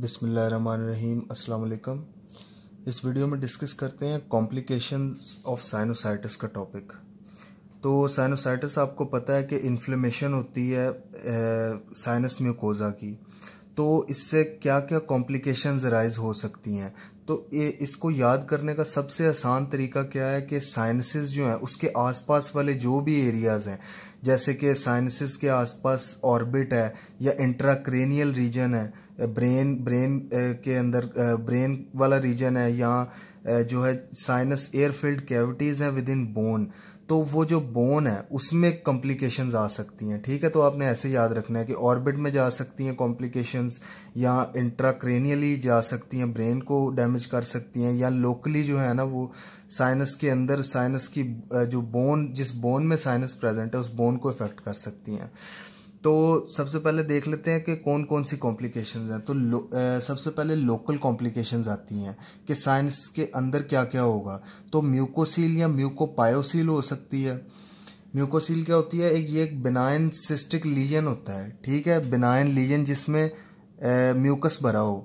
बिसमीम अस्सलाम इस वीडियो में डिस्कस करते हैं कॉम्प्लिकेशंस ऑफ साइनोसाइटिस का टॉपिक तो साइनोसाइटिस आपको पता है कि इन्फ्लेमेशन होती है साइनस म्यूकोज़ा की तो इससे क्या क्या कॉम्प्लिकेशंस राइज हो सकती हैं तो ये इसको याद करने का सबसे आसान तरीका क्या है कि साइनसेस जो हैं उसके आसपास वाले जो भी एरियाज़ हैं जैसे कि साइंसिस के आसपास ऑर्बिट है या इंट्राक्रेनियल रीजन है ब्रेन ब्रेन के अंदर ब्रेन वाला रीजन है या जो है साइनस एयरफील्ड कैविटीज़ हैं विद इन बोन तो वो जो बोन है उसमें कॉम्प्लिकेशंस आ सकती हैं ठीक है तो आपने ऐसे याद रखना है कि ऑर्बिट में जा सकती हैं कॉम्प्लिकेशंस या इंट्राक्रेनियली जा सकती हैं ब्रेन को डैमेज कर सकती हैं या लोकली जो है ना वो साइनस के अंदर साइनस की जो बोन जिस बोन में साइनस प्रेजेंट है उस बोन को इफेक्ट कर सकती हैं तो सबसे पहले देख लेते हैं कि कौन कौन सी कॉम्प्लिकेशंस हैं तो सबसे पहले लोकल कॉम्प्लिकेशंस आती हैं कि साइनस के अंदर क्या क्या होगा तो म्यूकोसील या म्यूकोपायोसील हो सकती है म्यूकोसील क्या होती है एक ये एक बिनाइन सिस्टिक लीजन होता है ठीक है बिनाइन लीजन जिसमें म्यूकस भरा हो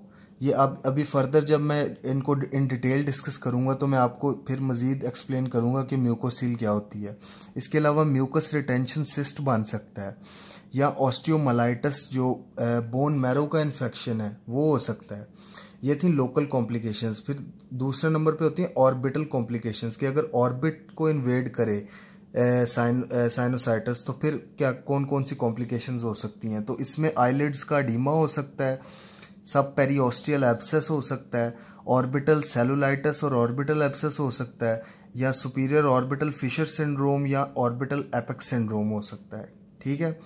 ये अब अभी फर्दर जब मैं इनको इन डिटेल डिस्कस करूँगा तो मैं आपको फिर मज़ीद एक्सप्लेन करूँगा कि म्यूकोसील क्या होती है इसके अलावा म्यूकस रिटेंशन सिस्ट बन सकता है या ऑस्टियोमलाइटस जो बोन मैरो का इन्फेक्शन है वो हो सकता है ये थी लोकल कॉम्प्लिकेशंस फिर दूसरे नंबर पे होती हैं ऑर्बिटल कॉम्प्लिकेशंस कि अगर ऑर्बिट को इन्वेड करे साइनोसाइटस तो फिर क्या कौन कौन सी कॉम्प्लिकेशंस हो सकती हैं तो इसमें आईलिड्स का डीमा हो सकता है सब पेरीऑस्टियल एब्सेस हो सकता है ऑर्बिटल सेलुलाइटस और ऑर्बिटल एब्सेस हो सकता है या सुपीरियर ऑर्बिटल फिशर सिंड्रोम या ऑर्बिटल एपेक्स सिंड्रोम हो सकता है ठीक है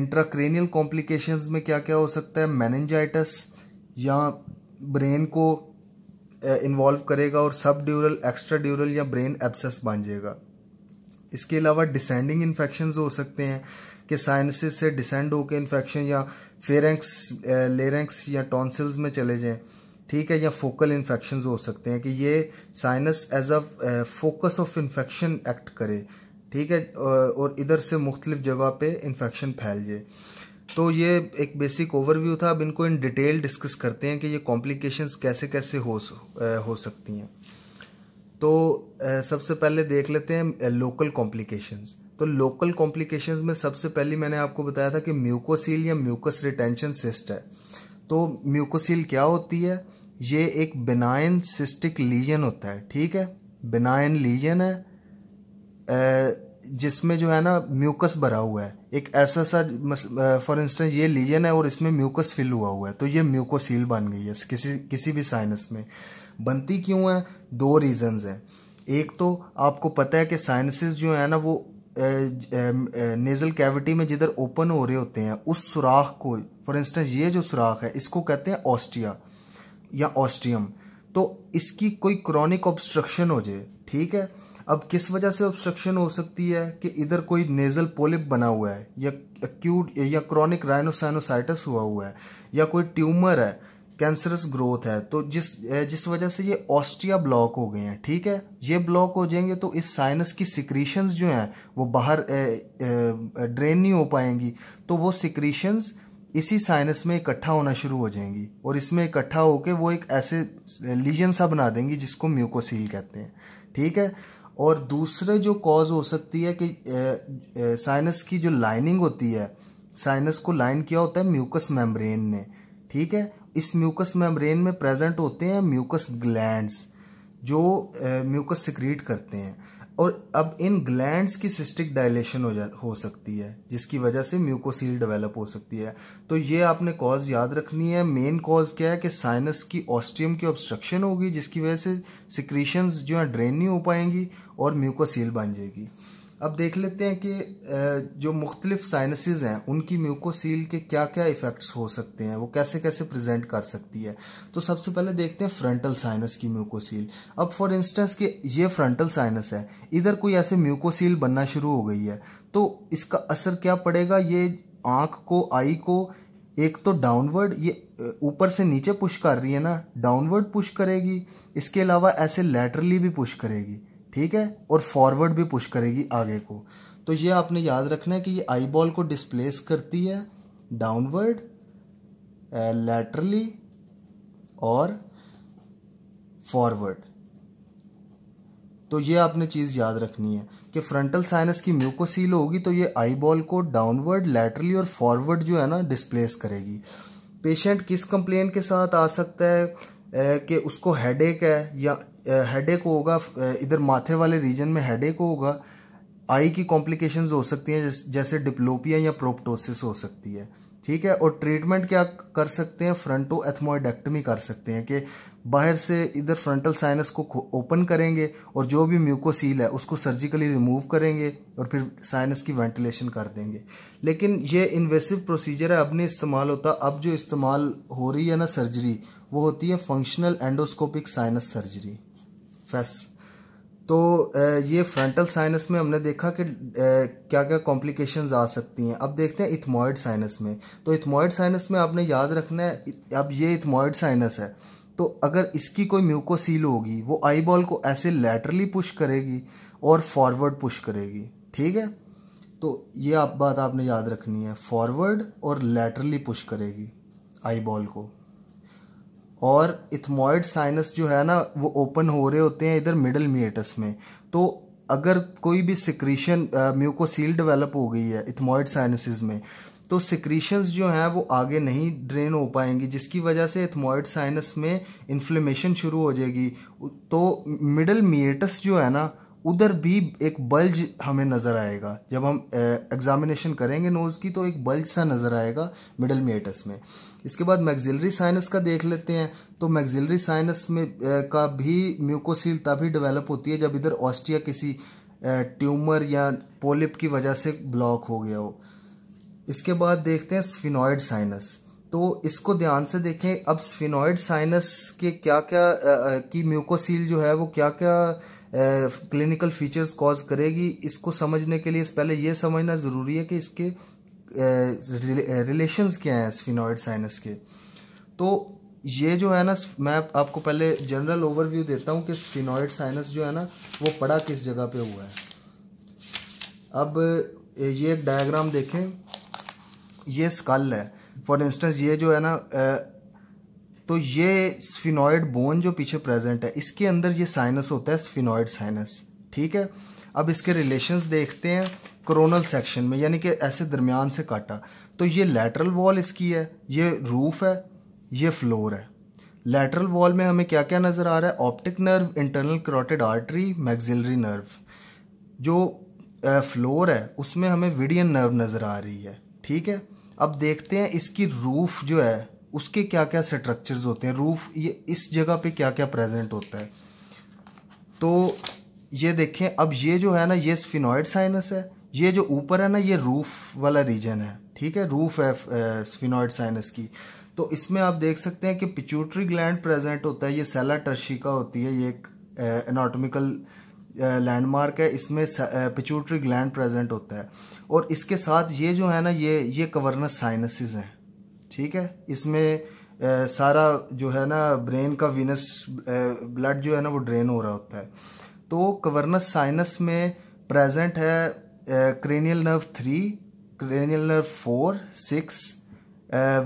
इंट्राक्रेनियल कॉम्प्लिकेशंस में क्या क्या हो सकता है मैनजाइटस या ब्रेन को इन्वॉल्व करेगा और सब ड्यूरल एक्स्ट्रा ड्यूरल या ब्रेन एब्सेस बन जाएगा इसके अलावा डिसेंडिंग इन्फेक्शन हो सकते हैं कि साइनसिस से डिसेंड होकर इन्फेक्शन या फेरेंक्स लेरेंक्स या टॉन्सिल्स में चले जाएं ठीक है या फोकल इन्फेक्शन हो सकते हैं कि ये sinus as a focus of infection act करे ठीक है और इधर से मुख्तलिफ जगह पे इन्फेक्शन फैल जाए तो ये एक बेसिक ओवरव्यू था अब इनको इन डिटेल डिस्कस करते हैं कि ये कॉम्प्लिकेशंस कैसे कैसे हो हो सकती हैं तो सबसे पहले देख लेते हैं लोकल कॉम्प्लिकेशंस तो लोकल कॉम्प्लिकेशंस में सबसे पहले मैंने आपको बताया था कि म्यूकोसील या म्यूकस रिटेंशन सिस्ट है तो म्यूकोसील क्या होती है ये एक बिनाइन सिस्टिक लीजन होता है ठीक है बिनाइन लीजन है जिसमें जो है ना म्यूकस भरा हुआ है एक ऐसा सा फॉर इंस्टेंस ये लीजन है और इसमें म्यूकस फिल हुआ हुआ है तो ये म्यूकोसील बन गई है किसी किसी भी साइनस में बनती क्यों है दो रीजंस हैं एक तो आपको पता है कि साइनसिस जो है ना वो नेज़ल कैविटी में जिधर ओपन हो रहे होते हैं उस सुराख को फॉर इंस्टेंस ये जो सुराख है इसको कहते हैं ऑस्टिया या ऑस्टियम तो इसकी कोई क्रॉनिक ऑब्स्ट्रक्शन हो जाए ठीक है अब किस वजह से ऑब्स्ट्रक्शन हो सकती है कि इधर कोई नेज़ल पोलिप बना हुआ है या एक्यूट या क्रॉनिक राइनोसाइनोसाइटिस हुआ हुआ है या कोई ट्यूमर है कैंसरस ग्रोथ है तो जिस जिस वजह से ये ऑस्ट्रिया ब्लॉक हो गए हैं ठीक है ये ब्लॉक हो जाएंगे तो इस साइनस की सिक्रीशंस जो हैं वो बाहर ड्रेन नहीं हो पाएंगी तो वो सिक्रीशंस इसी साइनस में इकट्ठा होना शुरू हो जाएंगी और इसमें इकट्ठा होकर वो एक ऐसे लीजन सा बना देंगी जिसको म्यूकोसील कहते हैं ठीक है और दूसरे जो कॉज हो सकती है कि साइनस की जो लाइनिंग होती है साइनस को लाइन किया होता है म्यूकस मेम्ब्रेन ने ठीक है इस म्यूकस मेम्ब्रेन में प्रेजेंट होते हैं म्यूकस ग्लैंड्स जो म्यूकस सिक्रीट करते हैं और अब इन ग्लैंड्स की सिस्टिक डायलेशन हो जा हो सकती है जिसकी वजह से म्यूकोसील डेवलप हो सकती है तो ये आपने कॉज याद रखनी है मेन कॉज क्या है कि साइनस की ऑस्ट्रियम की ऑब्स्ट्रक्शन होगी जिसकी वजह से सिक्रीशंस जो है ड्रेन नहीं हो पाएंगी और म्यूकोसील बन जाएगी अब देख लेते हैं कि जो मुख्तलिफ साइनस हैं उनकी म्यूकोसील के क्या क्या इफ़ेक्ट्स हो सकते हैं वो कैसे कैसे प्रेजेंट कर सकती है तो सबसे पहले देखते हैं फ्रंटल साइनस की म्यूकोसील अब फॉर इंस्टेंस कि ये फ्रंटल साइनस है इधर कोई ऐसे म्यूकोसील बनना शुरू हो गई है तो इसका असर क्या पड़ेगा ये आँख को आई को एक तो डाउनवर्ड ये ऊपर से नीचे पुश कर रही है ना डाउनवर्ड पुश करेगी इसके अलावा ऐसे लेटरली भी पुश करेगी ठीक है और फॉरवर्ड भी पुश करेगी आगे को तो ये आपने याद रखना है कि ये आई बॉल को डिस्प्लेस करती है डाउनवर्ड लेटरली और फॉरवर्ड तो ये आपने चीज़ याद रखनी है कि फ्रंटल साइनस की म्यूकोसील होगी तो ये आई बॉल को डाउनवर्ड लेटरली और फॉरवर्ड जो है ना डिस्प्लेस करेगी पेशेंट किस कंप्लेन के साथ आ सकता है कि उसको हेडेक है या हेडेक होगा इधर माथे वाले रीजन में हेडेक होगा आई की कॉम्प्लिकेशंस हो सकती हैं जैसे डिप्लोपिया या प्रोप्टोसिस हो सकती है ठीक है और ट्रीटमेंट क्या कर सकते हैं फ्रंटो एथमोइडेक्टमी कर सकते हैं कि बाहर से इधर फ्रंटल साइनस को ओपन करेंगे और जो भी म्यूकोसील है उसको सर्जिकली रिमूव करेंगे और फिर साइनस की वेंटिलेशन कर देंगे लेकिन ये इन्वेसिव प्रोसीजर है अब नहीं इस्तेमाल होता अब जो इस्तेमाल हो रही है ना सर्जरी वो होती है functional endoscopic sinus surgery FESS तो ये फ्रंटल साइनस में हमने देखा कि क्या क्या कॉम्प्लिकेशंस आ सकती हैं अब देखते हैं इथमॉयड साइनस में तो इथमॉयड साइनस में आपने याद रखना है अब ये इथमॉयड साइनस है तो अगर इसकी कोई म्यूकोसील होगी वो आई बॉल को ऐसे लेटरली पुश करेगी और फॉरवर्ड पुश करेगी ठीक है तो ये आप बात आपने याद रखनी है फॉरवर्ड और लेटरली पुश करेगी आई बॉल को और इथमोइड साइनस जो है ना वो ओपन हो रहे होते हैं इधर मिडल मिएटस में तो अगर कोई भी सिक्रीशन म्यूकोसील डेवलप हो गई है इथमोइड साइनसिस में तो सिक्रीशंस जो हैं वो आगे नहीं ड्रेन हो पाएंगी जिसकी वजह से एथमॉइड साइनस में इन्फ्लेमेशन शुरू हो जाएगी तो मिडल मिएटस जो है ना उधर भी एक बल्ज हमें नज़र आएगा जब हम एग्जामिनेशन करेंगे नोज़ की तो एक बल्ज सा नज़र आएगा मिडल मिएटस में इसके बाद मैग्जिलरी साइनस का देख लेते हैं तो मैग्जिलरी साइनस में का भी म्यूकोसील तभी डेवलप होती है जब इधर ऑस्टिया किसी ट्यूमर या पोलिप की वजह से ब्लॉक हो गया हो इसके बाद देखते हैं स्फिनॉइड साइनस तो इसको ध्यान से देखें अब स्फिनॉइड साइनस के क्या क्या की म्यूकोसील जो है वो क्या क्या क्लिनिकल फीचर्स कॉज करेगी इसको समझने के लिए पहले ये समझना ज़रूरी है कि इसके रिलेशंस क्या हैं स्फिनॉइड साइनस के तो ये जो है ना मैं आपको पहले जनरल ओवरव्यू देता हूँ कि स्फिनॉइड साइनस जो है ना वो पड़ा किस जगह पे हुआ है अब ये एक डायग्राम देखें ये स्कल है फॉर इंस्टेंस ये जो है ना तो ये स्फिनॉइड बोन जो पीछे प्रेजेंट है इसके अंदर ये साइनस होता है स्फिनॉइड साइनस ठीक है अब इसके रिलेशंस देखते हैं क्रोनल सेक्शन में यानी कि ऐसे दरमियान से काटा तो ये लेटरल वॉल इसकी है ये रूफ है ये फ्लोर है लेटरल वॉल में हमें क्या क्या नज़र आ रहा है optic nerve internal carotid artery maxillary nerve जो फ्लोर है उसमें हमें विडियन नर्व नज़र आ रही है ठीक है अब देखते हैं इसकी रूफ जो है उसके क्या क्या स्ट्रक्चर्स होते हैं रूफ ये इस जगह पे क्या क्या प्रेजेंट होता है तो ये देखें अब ये जो है ना ये स्फिनॉइड साइनस है ये जो ऊपर है ना ये रूफ वाला रीजन है ठीक है रूफ है स्फिनॉइड साइनस की तो इसमें आप देख सकते हैं कि पिचूटरी ग्लैंड प्रेजेंट होता है ये सेला टर्शिका होती है ये एक एनाटोमिकल लैंडमार्क है इसमें पिचूटरी ग्लैंड प्रेजेंट होता है और इसके साथ ये जो है ना ये ये कवर्नस साइनसिस हैं ठीक है इसमें आ, सारा जो है ना ब्रेन का वीनस ब्लड जो है ना वो ड्रेन हो रहा होता है तो कवर्नस साइनस में प्रेजेंट है cranial nerve three cranial nerve four six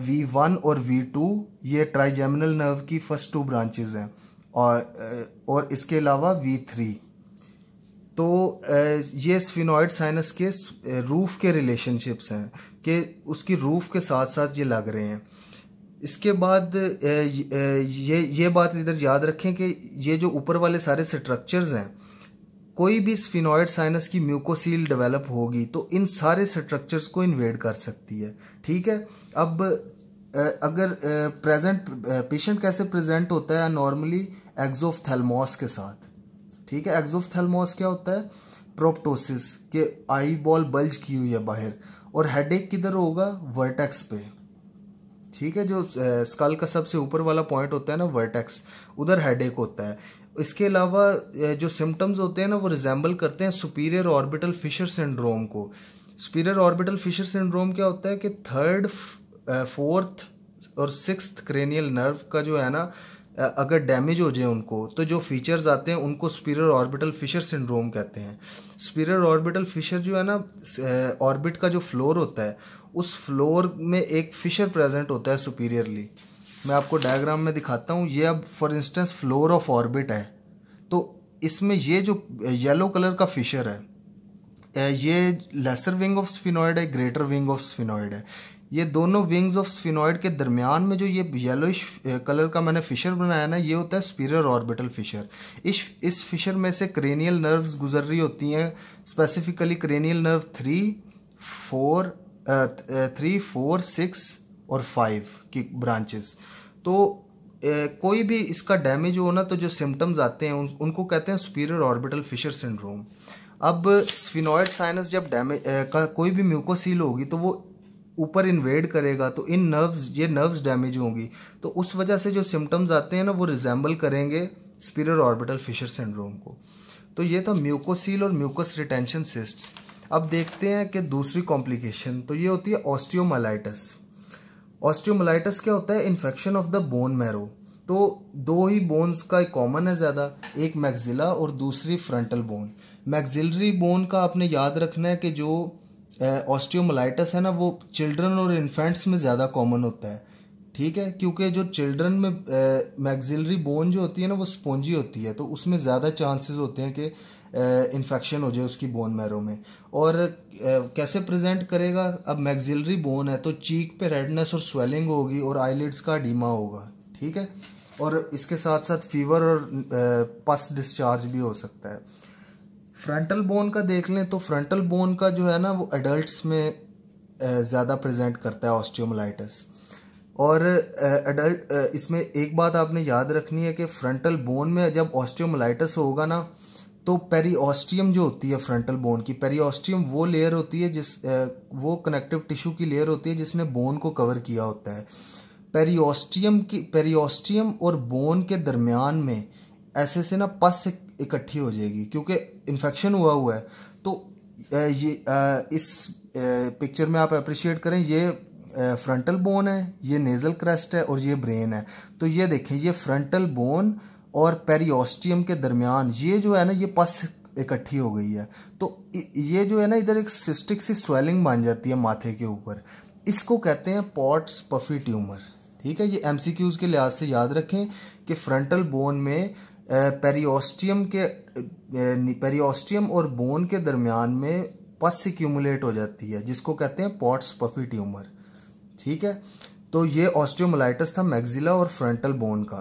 V one और वी टू ये ट्राइजेमिनल नर्व की फर्स्ट टू ब्रांचेज हैं और और इसके अलावा वी थ्री तो ये स्फिनॉइड साइनस के रूफ के रिलेशनशिप्स हैं कि उसकी रूफ के साथ साथ ये लग रहे हैं इसके बाद ये ये बात इधर याद रखें कि ये जो ऊपर वाले सारे स्ट्रक्चर्स हैं कोई भी स्फिनॉइड साइनस की म्यूकोसील डेवलप होगी तो इन सारे स्ट्रक्चर्स को इन्वेड कर सकती है ठीक है अब अगर प्रेजेंट पेशेंट कैसे प्रेजेंट होता है नॉर्मली एग्जोफथेलमोस के साथ ठीक है एग्जोफेलमोस क्या होता है प्रोप्टोसिस के आई बॉल बल्ज की हुई है बाहर और हेडेक किधर होगा वर्टेक्स पे ठीक है जो स्कल का सबसे ऊपर वाला पॉइंट होता है ना वर्टेक्स उधर हेडेक होता है इसके अलावा जो सिम्टम्स होते हैं ना वो रिजेंबल करते हैं सुपीरियर ऑर्बिटल फिशर सिंड्रोम को सुपीरियर ऑर्बिटल फिशर सिंड्रोम क्या होता है कि थर्ड फोर्थ और सिक्स क्रेनियल नर्व का जो है ना अगर डैमेज हो जाए उनको तो जो फीचर्स आते हैं उनको स्पीरियर ऑर्बिटल फिशर सिंड्रोम कहते हैं स्पीरियर ऑर्बिटल फिशर जो है ना ऑर्बिट का जो फ्लोर होता है उस फ्लोर में एक फिशर प्रेजेंट होता है सुपीरियरली मैं आपको डायग्राम में दिखाता हूँ ये अब for instance floor of orbit है तो इसमें ये जो येलो कलर का फिशर है ये लेसर विंग ऑफ स्फिनॉइड है ग्रेटर विंग ऑफ स्फिनॉइड है ये दोनों विंग्स ऑफ स्फिनॉइड के दरमियान में जो ये येलोइश कलर का मैंने फिशर बनाया ना ये होता है स्पीरियर ऑर्बिटल फिशर इस इस फिशर में से क्रेनियल नर्व्स गुजर रही होती हैं specifically cranial nerve three four three four six और फाइव की ब्रांचेस तो ए, कोई भी इसका डैमेज हो ना तो जो सिम्टम्स आते हैं उन, उनको कहते हैं सुपीरियर ऑर्बिटल फिशर सिंड्रोम अब स्फिनॉइड साइनस जब डैमेज का कोई भी म्यूकोसील होगी तो वो ऊपर इन्वेड करेगा तो इन नर्व्स ये नर्व्स डैमेज होंगी तो उस वजह से जो सिम्टम्स आते हैं ना वो रिजेंबल करेंगे स्पीरियर ऑर्बिटल फिशर सिंड्रोम को तो ये था म्यूकोसील और म्यूकस रिटेंशन सिस्ट अब देखते हैं कि दूसरी कॉम्प्लिकेशन तो ये होती है ऑस्टियोमालाइटस ऑस्टियोमोलाइटिस क्या होता है infection of the bone marrow तो दो ही बोन्स का एक कॉमन है ज़्यादा एक मैगजिला और दूसरी फ्रंटल बोन मैगजिलरी बोन का आपने याद रखना है कि जो ऑस्टियोमोलाइटिस है ना वो चिल्ड्रन और इन्फेंट्स में ज़्यादा कॉमन होता है ठीक है क्योंकि जो चिल्ड्रन में मैगजिलरी बोन जो होती है ना वो स्पोंजी होती है तो उसमें ज़्यादा चांसेस होते हैं कि इन्फेक्शन हो जाए उसकी बोन मैरो में और कैसे प्रेजेंट करेगा अब मैग्जिलरी बोन है तो चीक पे रेडनेस और स्वेलिंग होगी और आईलिड्स का डीमा होगा ठीक है और इसके साथ साथ फीवर और पस डिस्चार्ज भी हो सकता है फ्रंटल बोन का देख लें तो फ्रंटल बोन का जो है ना वो एडल्ट्स में ज़्यादा प्रेजेंट करता है ऑस्टियोमलाइटिस और एडल्ट इसमें एक बात आपने याद रखनी है कि फ्रंटल बोन में जब ऑस्टियोमलाइटिस होगा ना तो पेरीऑस्टियम जो होती है फ्रंटल बोन की पेरीऑस्टियम वो लेयर होती है जिस वो कनेक्टिव टिश्यू की लेयर होती है जिसने बोन को कवर किया होता है पेरीऑस्टियम की पेरीऑस्टियम और बोन के दरमियान में ऐसे से ना पस इकट्ठी हो जाएगी क्योंकि इन्फेक्शन हुआ हुआ है तो ये इस पिक्चर में आप अप्रिशिएट करें ये फ्रंटल बोन है ये नेज़ल क्रेस्ट है और ये ब्रेन है तो ये देखें ये फ्रंटल बोन और पेरियोस्टियम के दरमियान ये जो है ना ये पस इकट्ठी हो गई है तो ये जो है ना इधर एक सिस्टिक सी स्वेलिंग बन जाती है माथे के ऊपर इसको कहते हैं पॉट्स पफी ट्यूमर ठीक है ये एम के लिहाज से याद रखें कि फ्रंटल बोन में पेरियोस्टियम के पेरियोस्टियम और बोन के दरमियान में पस एक्यूमुलेट हो जाती है जिसको कहते हैं पॉट्स पफी ट्यूमर ठीक है तो ये ऑस्टियोमोलाइटिस था मैग्जिला और फ्रंटल बोन का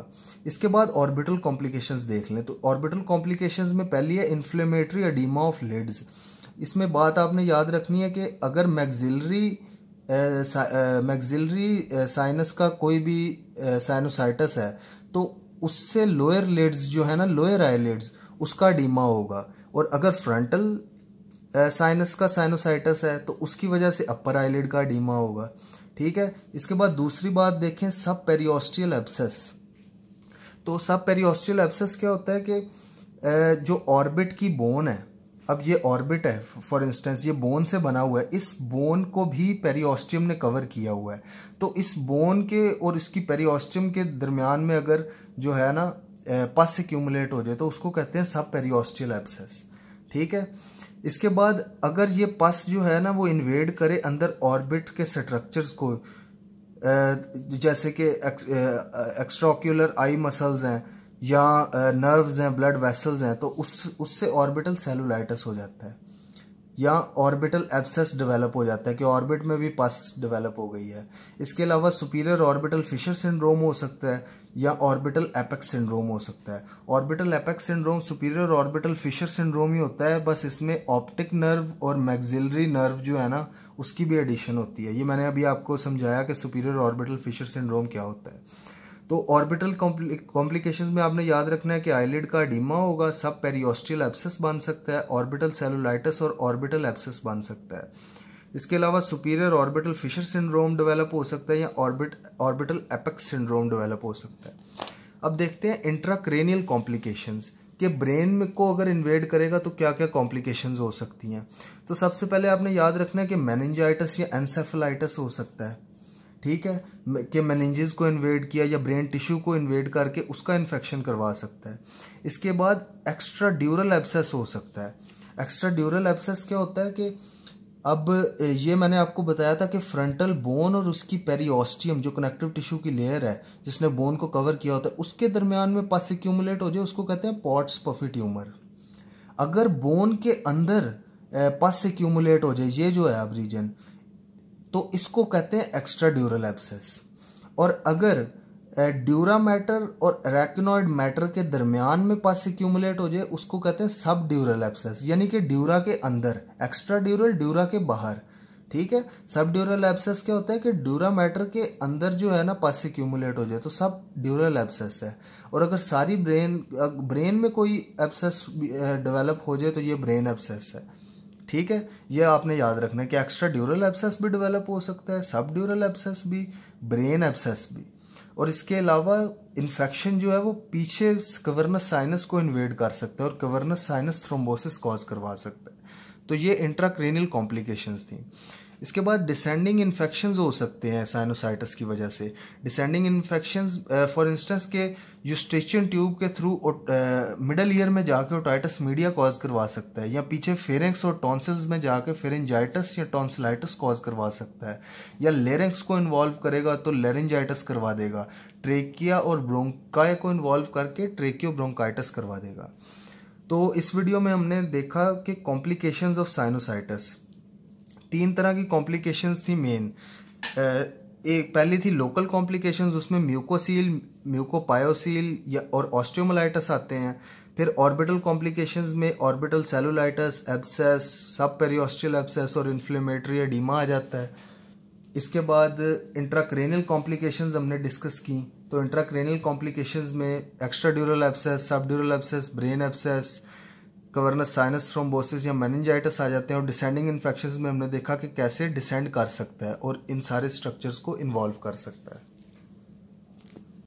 इसके बाद ऑर्बिटल कॉम्प्लिकेशंस देख लें तो ऑर्बिटल कॉम्प्लिकेशंस में पहली है इन्फ्लेमेटरी एडीमा ऑफ लिड्स इसमें बात आपने याद रखनी है कि अगर मैग्जिलरी मैग्जिलरी साइनस का कोई भी साइनोसाइटस है तो उससे लोअर लेड्स जो है ना लोअर आईलेड्स उसका डीमा होगा और अगर फ्रंटल साइनस का साइनोसाइटस है तो उसकी वजह से अपर आईलिड का डीमा होगा ठीक है इसके बाद दूसरी बात देखें सब पेरियोस्टियल एब्सेस तो सब पेरियोस्टियल एब्सेस क्या होता है कि जो ऑर्बिट की बोन है अब ये ऑर्बिट है फॉर इंस्टेंस ये बोन से बना हुआ है इस बोन को भी पेरियोस्टियम ने कवर किया हुआ है तो इस बोन के और इसकी पेरियोस्टियम के दरमियान में अगर जो है ना पस एक्यूमुलेट हो जाए तो उसको कहते हैं सब पेरियोस्टियल एब्सेस ठीक है इसके बाद अगर ये पस जो है ना वो इन्वेड करे अंदर ऑर्बिट के स्ट्रक्चर्स को जैसे कि एक्स्ट्राक्यूलर आई मसल्स हैं या नर्व्स हैं ब्लड वेसल्स हैं तो उस उससे ऑर्बिटल सेलुलाइटस हो जाता है या ऑर्बिटल एब्सेस डेवलप हो जाता है कि ऑर्बिट में भी पस डेवलप हो गई है इसके अलावा सुपीरियर ऑर्बिटल फिशर सिंड्रोम हो सकता है या ऑर्बिटल एपेक्स सिंड्रोम हो सकता है orbital apex syndrome superior orbital fissure syndrome ही होता है बस इसमें ऑप्टिक नर्व और मैग्जिलरी नर्व जो है ना उसकी भी एडिशन होती है ये मैंने अभी आपको समझाया कि सुपीरियर ऑर्बिटल फिशर सिंड्रोम क्या होता है तो ऑर्बिटल कॉम्प्लिकेशंस में आपने याद रखना है कि आईलिड का डीमा होगा सब पेरियोस्टियल एप्सिस बन सकता है ऑर्बिटल सेलुलाइटिस और ऑर्बिटल एप्सिस बन सकता है इसके अलावा superior orbital fissure syndrome develop हो सकता है या orbit orbital apex syndrome develop हो सकता है अब देखते हैं इंट्राक्रेनियल कॉम्प्लिकेशंस कि ब्रेन में को अगर इन्वेड करेगा तो क्या क्या कॉम्प्लिकेशंस हो सकती हैं तो सबसे पहले आपने याद रखना है कि मैनजाइटिस या एनसेफलाइटस हो सकता है ठीक है कि मैनेंजेस को इन्वेड किया या ब्रेन टिश्यू को इन्वेड करके उसका इन्फेक्शन करवा सकता है इसके बाद एक्स्ट्रा ड्यूरल एब्सेस हो सकता है एक्स्ट्रा ड्यूरल एब्सेस क्या होता है कि अब ये मैंने आपको बताया था कि फ्रंटल बोन और उसकी पेरियोस्टियम जो कनेक्टिव टिश्यू की लेयर है जिसने बोन को कवर किया होता है उसके दरमियान में पस एक्यूमुलेट हो जाए उसको कहते हैं पॉट्स पफी ट्यूमर अगर बोन के अंदर पस एक्यूमुलेट हो जाए ये जो है अब रीजन तो इसको कहते हैं एक्स्ट्रा ड्यूरल एब्सेस और अगर ड्यूरा मैटर और एरेक्नोइड मैटर के दरमियान में पास एक्यूमुलेट हो जाए उसको कहते हैं सब ड्यूरल एब्सेस यानी कि ड्यूरा के अंदर एक्स्ट्रा ड्यूरल ड्यूरा के बाहर ठीक है सब ड्यूरल एब्सेस क्या होता है कि ड्यूरा मैटर के अंदर जो है ना पास एक्यूमुलेट हो जाए तो सब ड्यूरल एब्सेस है और अगर सारी ब्रेन ब्रेन में कोई एब्सेस डेवलप हो जाए तो ये ब्रेन एब्सेस है ठीक है यह आपने याद रखना कि एक्स्ट्रा ड्यूरल एब्सेस भी डेवलप हो सकता है सब ड्यूरल एब्सेस भी ब्रेन एब्सेस भी और इसके अलावा इन्फेक्शन जो है वो पीछे कवर्नस साइनस को इन्वेड कर सकता है और कवर्नस साइनस थ्रोम्बोसिस कॉज करवा सकता है तो ये इंट्राक्रेनियल कॉम्प्लिकेशंस थी इसके बाद डिसेंडिंग इन्फेक्शन हो सकते हैं साइनोसाइटस की वजह से डिसेंडिंग इन्फेक्शन फॉर इंस्टेंस के यूस्ट्रेशन ट्यूब के थ्रू मिडल ईयर में जाके ओटाइटस मीडिया कॉज करवा सकता है या पीछे फेरेंक्स और टॉन्सिल्स में जाके फेरेंजाइटस या टॉन्सलाइटस कॉज करवा सकता है या लेरेंक्स को इन्वॉल्व करेगा तो लेरेंजाइटस करवा देगा ट्रेकिया और ब्रोंकाय को इन्वॉल्व करके ट्रेकियो ब्रोंकाइटस करवा देगा तो इस वीडियो में हमने देखा कि कॉम्प्लिकेशंस ऑफ साइनोसाइटस तीन तरह की कॉम्प्लिकेशंस थी मेन एक पहली थी लोकल कॉम्प्लिकेशंस उसमें म्यूकोसील म्यूकोपायोसील या और ऑस्ट्रोमोलाइटस आते हैं फिर ऑर्बिटल कॉम्प्लिकेशंस में orbital cellulitis abscess subperiosteal abscess और इन्फ्लेमेटरी एडिमा आ जाता है इसके बाद इंट्राक्रेनियल कॉम्प्लिकेशन हमने डिस्कस की तो इंट्राक्रेनियल कॉम्प्लिकेशन में extradural abscess subdural abscess brain abscess cavernous sinus thrombosis या मैनजाइटस आ जाते हैं और डिसेंडिंग इन्फेक्शन में हमने देखा कि कैसे डिसेंड कर सकता है और इन सारे स्ट्रक्चर्स को इन्वॉल्व कर सकता है